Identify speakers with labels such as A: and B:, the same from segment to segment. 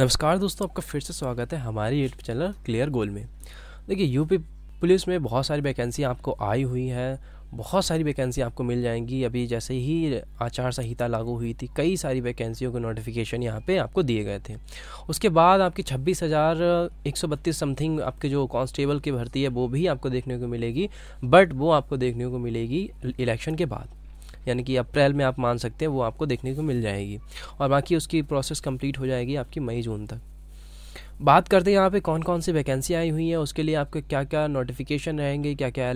A: नमस्कार दोस्तों आपका फिर से स्वागत है हमारे यूट्यूब चैनल क्लियर गोल में देखिए यूपी पुलिस में बहुत सारी वैकेंसी आपको आई हुई है बहुत सारी वैकेंसी आपको मिल जाएंगी अभी जैसे ही आचार संहिता लागू हुई थी कई सारी वैकेंसियों के नोटिफिकेशन यहाँ पे आपको दिए गए थे उसके बाद आपकी छब्बीस हज़ार एक सौ बत्तीस समथिंग आपके जो कांस्टेबल की भर्ती है वो भी आपको देखने को मिलेगी बट वो आपको देखने को मिलेगी इलेक्शन के बाद यानी कि अप्रैल में आप मान सकते हैं वो आपको देखने को मिल जाएगी और बाकी उसकी प्रोसेस कंप्लीट हो जाएगी आपकी मई जून तक बात करते हैं यहाँ पे कौन कौन सी वैकेंसी आई हुई है उसके लिए आपके क्या क्या नोटिफिकेशन रहेंगे क्या क्या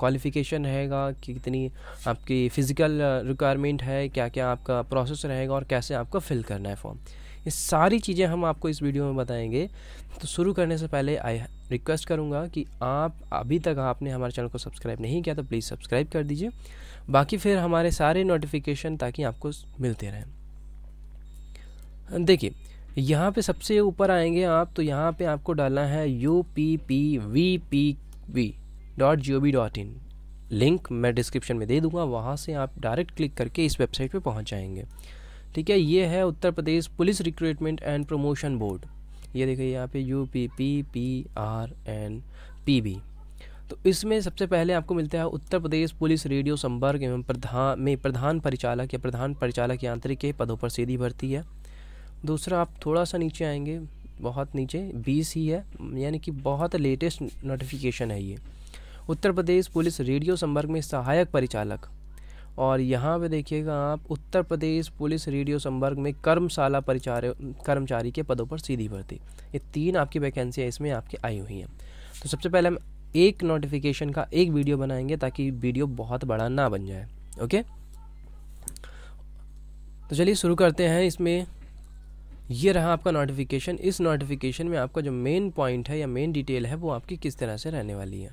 A: क्वालिफ़िकेशन रहेगा कितनी आपकी फ़िज़िकल रिक्वायरमेंट है क्या क्या आपका प्रोसेस रहेगा और कैसे आपको फिल करना है फॉर्म ये सारी चीज़ें हम आपको इस वीडियो में बताएंगे तो शुरू करने से पहले आई रिक्वेस्ट करूँगा कि आप अभी तक आपने हमारे चैनल को सब्सक्राइब नहीं किया तो प्लीज़ सब्सक्राइब कर दीजिए बाकी फिर हमारे सारे नोटिफिकेशन ताकि आपको मिलते रहें देखिए यहाँ पे सबसे ऊपर आएंगे आप तो यहाँ पे आपको डालना है U P P V P V dot G O V dot in link मैं डिस्क्रिप्शन में दे दूंगा वहाँ से आप डायरेक्ट क्लिक करके इस वेबसाइट पे पहुँच जाएंगे ठीक है ये है Uttar Pradesh police recruitment and promotion board ये देखिए यहाँ पे U P P P R N P B तो इसमें सबसे पहले आपको मिलता है उत्तर प्रदेश पुलिस रेडियो संपर्क एवं प्रधान में प्रधान परिचालक या प्रधान परिचालक यांत्रिक के पदों पर सीधी भर्ती है दूसरा आप थोड़ा सा नीचे आएंगे बहुत नीचे बीस ही है यानी कि बहुत लेटेस्ट नोटिफिकेशन है ये उत्तर प्रदेश पुलिस रेडियो संपर्क में सहायक परिचालक और यहाँ पे देखिएगा आप उत्तर प्रदेश पुलिस रेडियो संपर्क में कर्मशाला परिचार कर्मचारी के पदों पर सीधी भर्ती ये तीन आपकी वैकेंसियाँ इसमें आपकी आई हुई हैं तो सबसे पहले हम एक नोटिफिकेशन का एक वीडियो बनाएंगे ताकि वीडियो बहुत बड़ा ना बन जाए ओके तो चलिए शुरू करते हैं इसमें ये रहा आपका नोटिफिकेशन इस नोटिफिकेशन में आपका जो मेन पॉइंट है या मेन डिटेल है वो आपकी किस तरह से रहने वाली है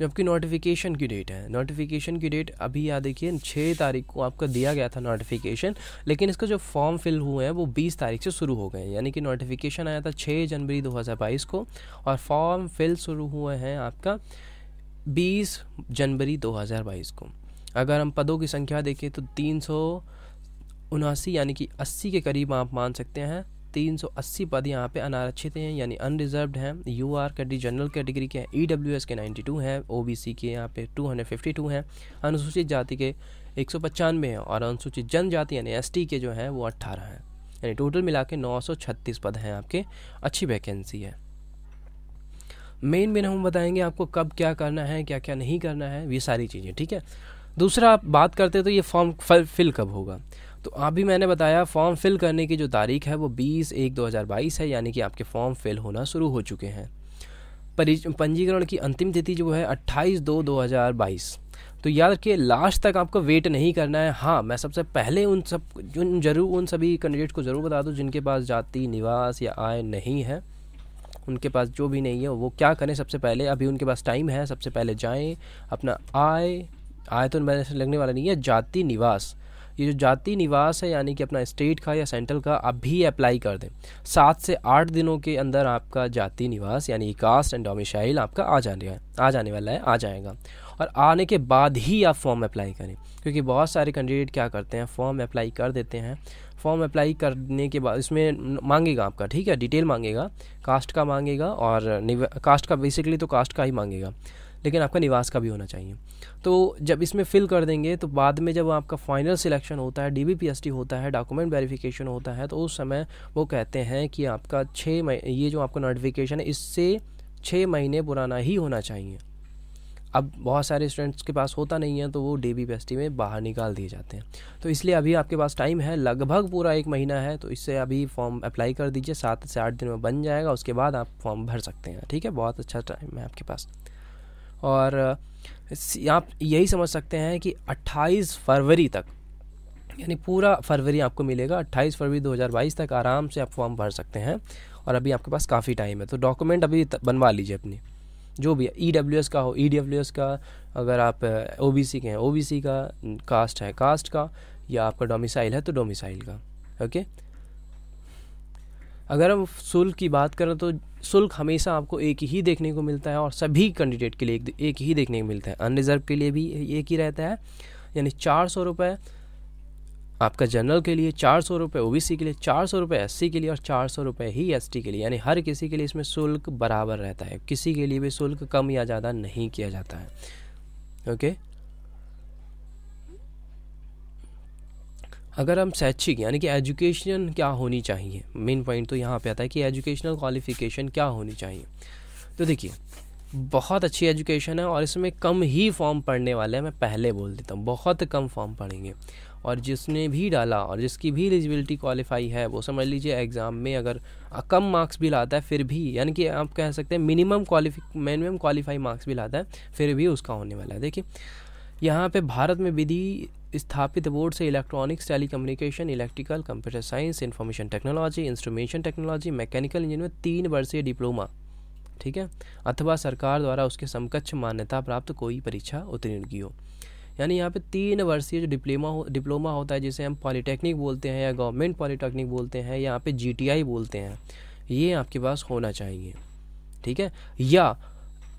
A: जबकि नोटिफिकेशन की डेट है नोटिफिकेशन की डेट अभी याद देखिए छः तारीख को आपका दिया गया था नोटिफिकेशन लेकिन इसका जो फॉर्म फिल हुए हैं वो बीस तारीख से शुरू हो गए हैं यानी कि नोटिफिकेशन आया था छः जनवरी दो हज़ार बाईस को और फॉर्म फिल शुरू हुए हैं आपका बीस जनवरी दो हज़ार बाईस को अगर हम पदों की संख्या देखें तो तीन सौ उनासी यानी कि अस्सी के करीब आप मान सकते हैं तीन सौ अस्सी पद यहाँ पे अनारक्षित हैं यानी अनरिजर्व हैं U R cat general category के हैं ई डब्ल्यू एस के नाइन्टी टू हैं ओ बी सी के यहाँ पे टू हंड्रेड फिफ्टी टू हैं अनुसूचित जाति के एक सौ पचानवे हैं और अनुसूचित जनजाति यानी एस टी के जो हैं वो अट्ठारह हैं यानी टोटल मिला के नौ सौ छत्तीस पद हैं आपके अच्छी वैकेंसी है मेन मेन हम बताएंगे आपको कब क्या करना है क्या क्या नहीं करना है ये सारी चीज़ें ठीक है दूसरा आप बात करते हैं तो ये फॉर्म फिल कब होगा तो अभी मैंने बताया फॉर्म फिल करने की जो तारीख है वो 20 एक 2022 है यानी कि आपके फॉर्म फिल होना शुरू हो चुके हैं पंजीकरण की अंतिम तिथि जो है 28 दो 2022 तो याद रखिए लास्ट तक आपको वेट नहीं करना है हाँ मैं सबसे पहले उन सब उन जरूर उन सभी कैंडिडेट को ज़रूर बता दूँ जिनके पास जाति निवास या आय नहीं है उनके पास जो भी नहीं है वो क्या करें सबसे पहले अभी उनके पास टाइम है सबसे पहले जाएं अपना आय आय तो मैंने लगने वाला नहीं है जाति निवास ये जो जाति निवास है यानी कि अपना स्टेट का या सेंट्रल का आप भी अप्लाई कर दें सात से आठ दिनों के अंदर आपका जाति निवास यानी कास्ट एंड डोमिसाइल आपका आ जाने आ जाने वाला है आ जाएगा और आने के बाद ही आप फॉर्म अप्लाई करें क्योंकि बहुत सारे कैंडिडेट क्या करते हैं फॉर्म अप्लाई कर देते हैं फॉर्म अप्लाई करने के बाद इसमें मांगेगा आपका ठीक है डिटेल मांगेगा कास्ट का मांगेगा और कास्ट का बेसिकली तो कास्ट का ही मांगेगा लेकिन आपका निवास का भी होना चाहिए तो जब इसमें फिल कर देंगे तो बाद में जब आपका फाइनल सिलेक्शन होता है डी होता है डॉक्यूमेंट वेरिफिकेशन होता है तो उस समय वो कहते हैं कि आपका छः ये जो आपका नोटिफिकेशन है इससे छः महीने पुराना ही होना चाहिए अब बहुत सारे स्टूडेंट्स के पास होता नहीं है तो वो डी बी में बाहर निकाल दिए जाते हैं तो इसलिए अभी आपके पास टाइम है लगभग पूरा एक महीना है तो इससे अभी फॉर्म अप्लाई कर दीजिए सात से आठ दिन में बन जाएगा उसके बाद आप फॉर्म भर सकते हैं ठीक है बहुत अच्छा टाइम है आपके पास और आप यही समझ सकते हैं कि 28 फरवरी तक यानी पूरा फरवरी आपको मिलेगा 28 फरवरी 2022 तक आराम से आप फॉर्म भर सकते हैं और अभी आपके पास काफ़ी टाइम है तो डॉक्यूमेंट अभी बनवा लीजिए अपनी जो भी ई डब्ल्यू एस का हो ई डब्ल्यू एस का अगर आप ओ बी सी के हैं ओ बी सी का कास्ट है कास्ट का या आपका डोमिसाइल है तो डोमिसाइल का ओके अगर हम शुल्क की बात करें तो शुल्क हमेशा आपको एक ही देखने को मिलता है और सभी कैंडिडेट के लिए एक, एक ही देखने को मिलता है अनरिजर्व के लिए भी एक ही रहता है यानी चार सौ रुपये आपका जनरल के लिए चार सौ रुपये ओ के लिए चार सौ रुपये एस के लिए और चार सौ रुपये ही एस के लिए यानी हर किसी के लिए इसमें शुल्क बराबर रहता है किसी के लिए भी शुल्क कम या ज़्यादा नहीं किया जाता है ओके अगर हम शैक्षिक यानी कि एजुकेशन क्या होनी चाहिए मेन पॉइंट तो यहाँ पे आता है कि एजुकेशनल क्वालिफिकेशन क्या होनी चाहिए तो देखिए बहुत अच्छी एजुकेशन है और इसमें कम ही फॉर्म पढ़ने वाले हैं मैं पहले बोल देता हूँ बहुत कम फॉर्म पढ़ेंगे और जिसने भी डाला और जिसकी भी एलिजिबिलिटी क्वालिफाई है वो समझ लीजिए एग्ज़ाम में अगर कम मार्क्स भी लाता है फिर भी यानी कि आप कह सकते हैं minimum qualific minimum qualify marks भी लाता है फिर भी उसका होने वाला है देखिए यहाँ पे भारत में विधि स्थापित बोर्ड से electronics telecommunication electrical computer science information technology instrumentation technology mechanical engineer तीन वर्षीय डिप्लोमा ठीक है अथवा सरकार द्वारा उसके समकक्ष मान्यता प्राप्त कोई परीक्षा उत्तीर्ण की हो यानी यहाँ पे तीन वर्षीय जो डिप्लोमा हो डिप्लोमा होता है जिसे हम पॉलीटेक्निक बोलते हैं या गवर्नमेंट पॉलीटेक्निक बोलते हैं यहाँ पे जीटीआई बोलते हैं ये आपके पास होना चाहिए ठीक है या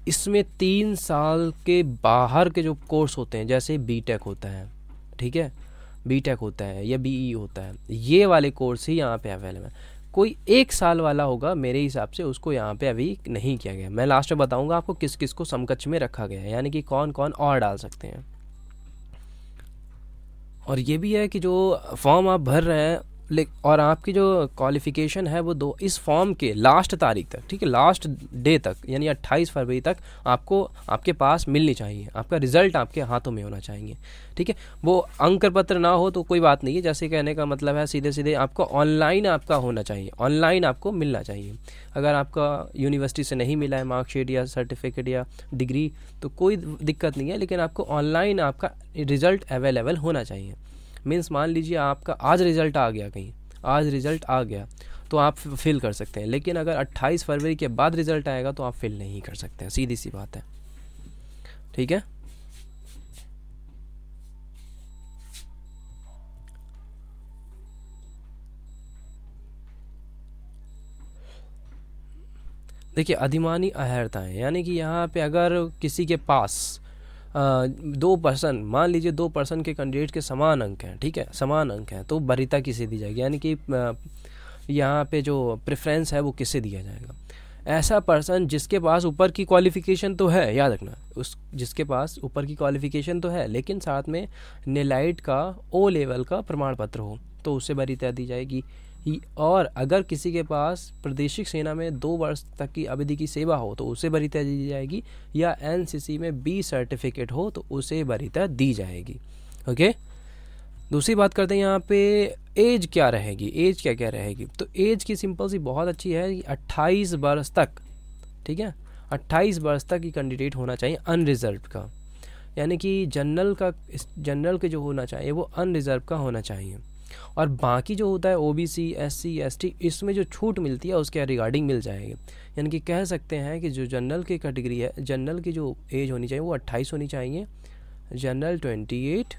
A: इसमें तीन साल के बाहर के जो कोर्स होते हैं जैसे बी टेक होता है ठीक है बी टेक होता है या बी ई e होता है ये वाले कोर्स ही यहाँ पे अवेलेबल है कोई एक साल वाला होगा मेरे हिसाब से उसको यहाँ पे अभी नहीं किया गया मैं लास्ट में बताऊंगा आपको किस किस को समकक्ष में रखा गया है यानी कि कौन कौन और डाल सकते हैं और ये भी है कि जो फॉर्म आप भर रहे हैं और आपकी जो क्वालिफिकेशन है वो दो इस फॉर्म के लास्ट तारीख तक ठीक है लास्ट डे तक यानी अट्ठाईस फरवरी तक आपको आपके पास मिलनी चाहिए आपका रिजल्ट आपके हाथों में होना चाहिए ठीक है वो अंक पत्र ना हो तो कोई बात नहीं है जैसे कहने का मतलब है सीधे सीधे आपको ऑनलाइन आपका होना चाहिए ऑनलाइन आपको मिलना चाहिए अगर आपका यूनिवर्सिटी से नहीं मिला है मार्कशीट या सर्टिफिकेट या डिग्री तो कोई दिक्कत नहीं है लेकिन आपको ऑनलाइन आपका रिजल्ट अवेलेबल होना चाहिए मीन्स मान लीजिए आपका आज रिज़ल्ट आ गया कहीं आज रिज़ल्ट आ गया तो आप फिल कर सकते हैं लेकिन अगर 28 फरवरी के बाद रिज़ल्ट आएगा तो आप फिल नहीं कर सकते हैं सीधी सी बात है ठीक है देखिए अधिमानी अहर्ताएं यानी कि यहाँ पे अगर किसी के पास दो पर्सन मान लीजिए दो पर्सन के कैंडिडेट के समान अंक हैं ठीक है समान अंक हैं तो बरीता किसे दी जाएगी यानी कि यहाँ पे जो प्रेफरेंस है वो किसे दिया जाएगा ऐसा पर्सन जिसके पास ऊपर की क्वालिफिकेशन तो है याद रखना उस जिसके पास ऊपर की क्वालिफिकेशन तो है लेकिन साथ में नेलाइट का ओ लेवल का प्रमाण पत्र हो तो उसे तय दी जाएगी और अगर किसी के पास प्रदेशिक सेना में दो वर्ष तक की अवधि की सेवा हो तो उसे वरीयता दी जाएगी या एन में बी सर्टिफिकेट हो तो उसे वरीयता दी जाएगी ओके दूसरी बात करते हैं यहाँ पे एज क्या रहेगी एज क्या क्या रहेगी तो एज की सिंपल सी बहुत अच्छी है कि 28 वर्ष तक ठीक है 28 वर्ष तक ही कैंडिडेट होना चाहिए अनरिजर्व का यानी कि जनरल का जनरल के जो होना चाहिए वो अनरिजर्व का होना चाहिए और बाकी जो होता है O B C S C S T इसमें जो छूट मिलती है उसके रिगार्डिंग मिल जाएगी यानी कि कह सकते हैं कि जो जनरल की कैटेगरी है जनरल की जो एज होनी चाहिए वो अट्ठाईस होनी चाहिए जनरल ट्वेंटी एट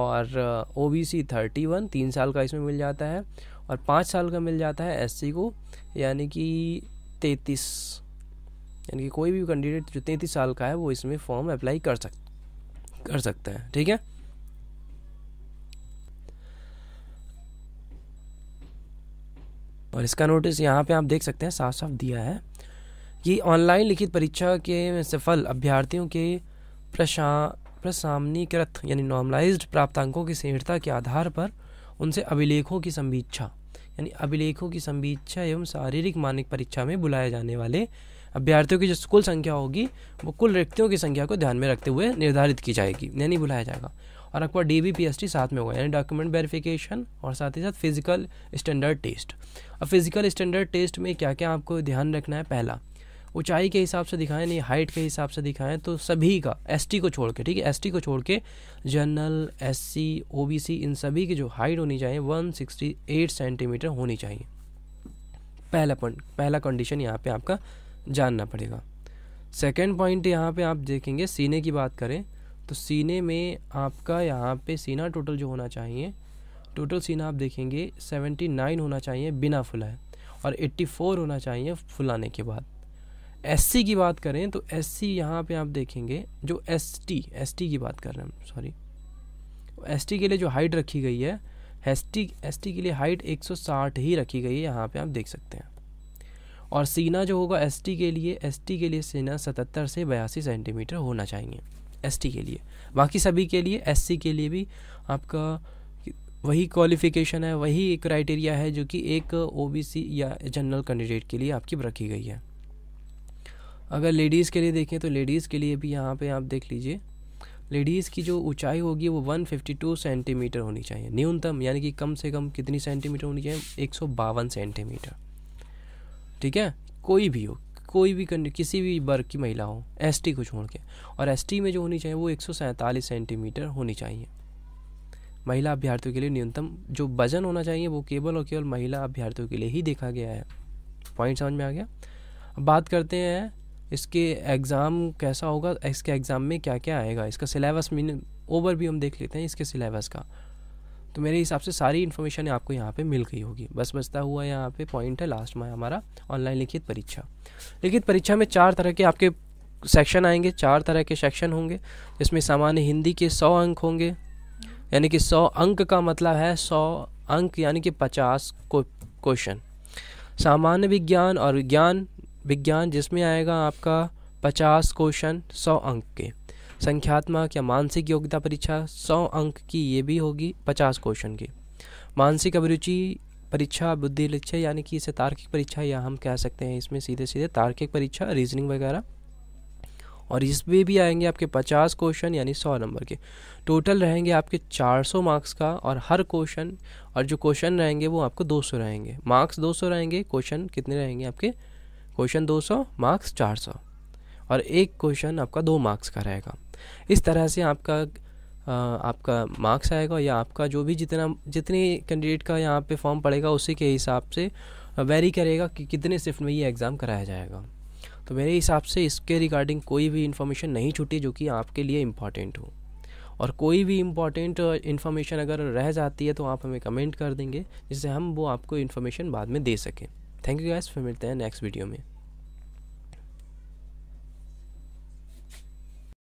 A: और O B C thirty one तीन साल का इसमें मिल जाता है और पाँच साल का मिल जाता है एस सी को यानी कि तैतीस यानी कि कोई भी कैंडिडेट जो तैंतीस साल का है वो इसमें फॉर्म अप्लाई कर सक कर सकता है ठीक है और इसका नोटिस यहाँ पे आप देख सकते हैं साफ साफ दिया है कि ऑनलाइन लिखित परीक्षा के सफल अभ्यर्थियों के प्रशा प्रसामनीकृत यानी नॉर्मलाइज्ड प्राप्तांकों की संहिता के आधार पर उनसे अभिलेखों की संवीक्षा यानी अभिलेखों की संवीक्षा एवं शारीरिक मानक परीक्षा में बुलाए जाने वाले अभ्यर्थियों की जो कुल संख्या होगी वो कुल रिक्तियों की संख्या को ध्यान में रखते हुए निर्धारित की जाएगी यानी बुलाया जाएगा और आपका D B P S T साथ में होगा यानी डॉक्यूमेंट वेरिफिकेशन और साथ ही साथ फिजिकल स्टैंडर्ड टेस्ट अब फिजिकल स्टैंडर्ड टेस्ट में क्या क्या आपको ध्यान रखना है पहला ऊंचाई के हिसाब से दिखाएं नहीं हाइट के हिसाब से दिखाएं तो सभी का टी को छोड़ के ठीक है टी को छोड़ के general S C O B C इन सभी की जो हाइट होनी चाहिए वन सिक्सटी एट सेंटीमीटर होनी चाहिए पहला पॉइंट पहला कंडीशन यहाँ पे आपका जानना पड़ेगा सेकेंड पॉइंट यहाँ पे आप देखेंगे सीने की बात करें तो सीने में आपका यहाँ पे सीना टोटल जो होना चाहिए टोटल सीना आप देखेंगे 79 होना चाहिए बिना फुलाए और 84 होना चाहिए फुलाने के बाद एस की बात करें तो एस सी यहाँ पर आप देखेंगे जो एस टी एस टी की बात कर रहे हैं सॉरी एस टी के लिए जो हाइट रखी गई है एस टी एस टी के लिए हाइट 160 ही रखी गई है यहाँ पे आप देख सकते हैं और सीना जो होगा एस टी के लिए एस टी के लिए सीना 77 से बयासी सेंटीमीटर होना चाहिए एस के लिए बाकी सभी के लिए एस के लिए भी आपका वही क्वालिफिकेशन है वही क्राइटेरिया है जो कि एक ओबीसी या जनरल कैंडिडेट के लिए आपकी रखी गई है अगर लेडीज़ के लिए देखें तो लेडीज़ के लिए भी यहाँ पे आप देख लीजिए लेडीज़ की जो ऊंचाई होगी वो 152 सेंटीमीटर होनी चाहिए न्यूनतम यानी कि कम से कम कितनी सेंटीमीटर होनी चाहिए एक सेंटीमीटर ठीक है कोई भी हो कोई भी किसी भी वर्ग की महिला हो एस को छोड़ के और एस में जो होनी चाहिए वो एक सेंटीमीटर होनी चाहिए महिला अभ्यर्थियों के लिए न्यूनतम जो वजन होना चाहिए वो केवल और केवल महिला अभ्यर्थियों के लिए ही देखा गया है पॉइंट समझ में आ गया अब बात करते हैं इसके एग्ज़ाम कैसा होगा इसके एग्ज़ाम में क्या क्या आएगा इसका सिलेबस मीन ओवर भी हम देख लेते हैं इसके सिलेबस का तो मेरे हिसाब से सारी इन्फॉर्मेशन आपको यहाँ पे मिल गई होगी बस बचता हुआ यहाँ पे पॉइंट है लास्ट में हमारा ऑनलाइन लिखित परीक्षा लिखित परीक्षा में चार तरह के आपके सेक्शन आएंगे चार तरह के सेक्शन होंगे जिसमें सामान्य हिंदी के सौ अंक होंगे यानी कि सौ अंक का मतलब है सौ अंक यानी कि पचास क्वेश्चन सामान्य विज्ञान और विज्ञान विज्ञान जिसमें आएगा आपका पचास क्वेश्चन सौ अंक के संख्यात्मक या मानसिक योग्यता परीक्षा सौ अंक की ये भी होगी पचास क्वेश्चन की मानसिक अभिरुचि परीक्षा बुद्धि लक्ष्य यानी कि इसे तार्किक परीक्षा या हम कह सकते हैं इसमें सीधे सीधे तार्किक परीक्षा रीजनिंग वगैरह और इसमें भी आएंगे आपके 50 क्वेश्चन यानी 100 नंबर के टोटल रहेंगे आपके 400 मार्क्स का और हर क्वेश्चन और जो क्वेश्चन रहेंगे वो आपको 200 रहेंगे मार्क्स 200 रहेंगे क्वेश्चन कितने रहेंगे आपके क्वेश्चन 200 मार्क्स 400 और एक क्वेश्चन आपका दो मार्क्स का रहेगा इस तरह से आपका आपका मार्क्स आएगा या आपका जो भी जितना जितने कैंडिडेट का यहाँ पे फॉर्म पड़ेगा उसी के हिसाब से वेरी करेगा कि कितने शिफ्ट में ये एग्ज़ाम कराया जाएगा तो मेरे हिसाब से इसके रिगार्डिंग कोई भी इंफॉर्मेशन नहीं छूटी जो कि आपके लिए इम्पॉर्टेंट हो और कोई भी इम्पॉर्टेंट इन्फॉर्मेशन अगर रह जाती है तो आप हमें कमेंट कर देंगे जिससे हम वो आपको इन्फॉर्मेशन बाद में दे सकें थैंक यू गैस फिर मिलते हैं नेक्स्ट वीडियो में